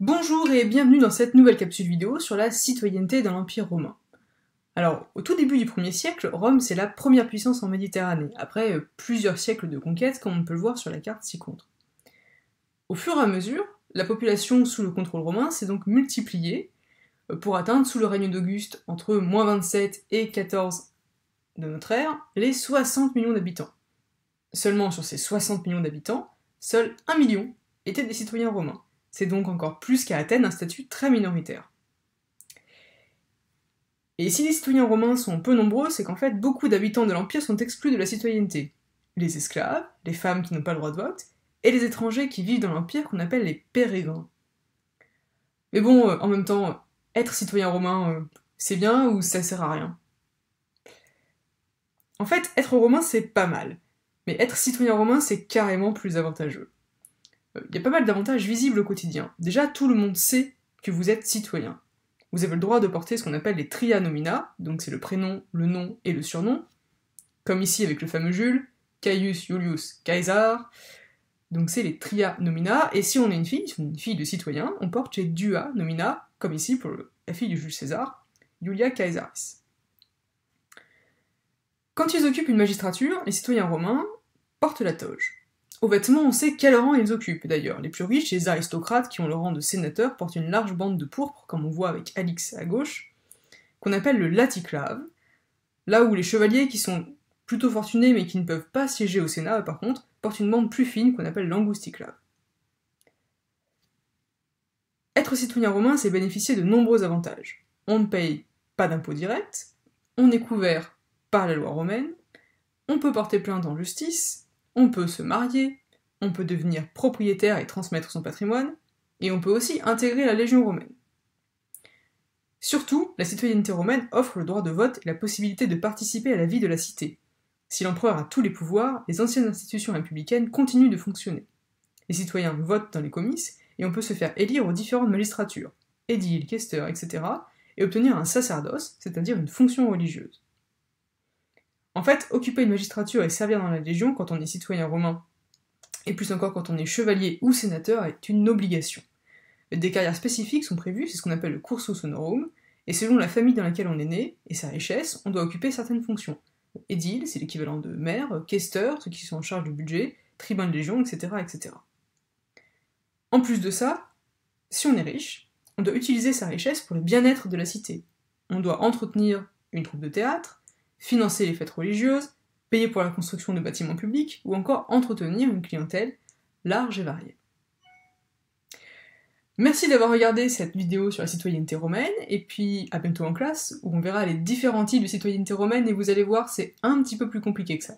Bonjour et bienvenue dans cette nouvelle capsule vidéo sur la citoyenneté dans l'Empire romain. Alors, au tout début du 1er siècle, Rome c'est la première puissance en Méditerranée, après euh, plusieurs siècles de conquêtes, comme on peut le voir sur la carte ci-contre. Au fur et à mesure, la population sous le contrôle romain s'est donc multipliée euh, pour atteindre sous le règne d'Auguste entre moins 27 et 14 de notre ère les 60 millions d'habitants. Seulement sur ces 60 millions d'habitants, seuls 1 million étaient des citoyens romains. C'est donc encore plus qu'à Athènes un statut très minoritaire. Et si les citoyens romains sont peu nombreux, c'est qu'en fait beaucoup d'habitants de l'Empire sont exclus de la citoyenneté. Les esclaves, les femmes qui n'ont pas le droit de vote, et les étrangers qui vivent dans l'Empire qu'on appelle les pérégrins. Mais bon, euh, en même temps, être citoyen romain, euh, c'est bien ou ça sert à rien En fait, être romain, c'est pas mal. Mais être citoyen romain, c'est carrément plus avantageux il y a pas mal d'avantages visibles au quotidien. Déjà, tout le monde sait que vous êtes citoyen. Vous avez le droit de porter ce qu'on appelle les tria nomina, donc c'est le prénom, le nom et le surnom, comme ici avec le fameux Jules, Caius, Julius, Caesar. Donc c'est les tria nomina, et si on est une fille, si on est une fille de citoyen, on porte les dua nomina, comme ici pour la fille du Jules César, Julia Caesaris. Quand ils occupent une magistrature, les citoyens romains portent la toge. Aux vêtements, on sait quel rang ils occupent d'ailleurs. Les plus riches, les aristocrates qui ont le rang de sénateurs, portent une large bande de pourpre, comme on voit avec Alix à gauche, qu'on appelle le laticlave, là où les chevaliers qui sont plutôt fortunés mais qui ne peuvent pas siéger au Sénat, par contre, portent une bande plus fine qu'on appelle l'angousticlave. Être citoyen romain, c'est bénéficier de nombreux avantages. On ne paye pas d'impôts directs, on est couvert par la loi romaine, on peut porter plainte en justice, on peut se marier, on peut devenir propriétaire et transmettre son patrimoine, et on peut aussi intégrer la Légion romaine. Surtout, la citoyenneté romaine offre le droit de vote et la possibilité de participer à la vie de la cité. Si l'empereur a tous les pouvoirs, les anciennes institutions républicaines continuent de fonctionner. Les citoyens votent dans les comices et on peut se faire élire aux différentes magistratures, édiles, questeurs, etc., et obtenir un sacerdoce, c'est-à-dire une fonction religieuse. En fait, occuper une magistrature et servir dans la Légion quand on est citoyen romain, et plus encore quand on est chevalier ou sénateur, est une obligation. Des carrières spécifiques sont prévues, c'est ce qu'on appelle le cursus honorum, et selon la famille dans laquelle on est né et sa richesse, on doit occuper certaines fonctions. Édile, c'est l'équivalent de maire, questeur, ceux qui sont en charge du budget, tribun de légion, etc., etc. En plus de ça, si on est riche, on doit utiliser sa richesse pour le bien-être de la cité. On doit entretenir une troupe de théâtre, financer les fêtes religieuses, payer pour la construction de bâtiments publics ou encore entretenir une clientèle large et variée. Merci d'avoir regardé cette vidéo sur la citoyenneté romaine, et puis à bientôt en classe, où on verra les différents types de citoyenneté romaine, et vous allez voir, c'est un petit peu plus compliqué que ça.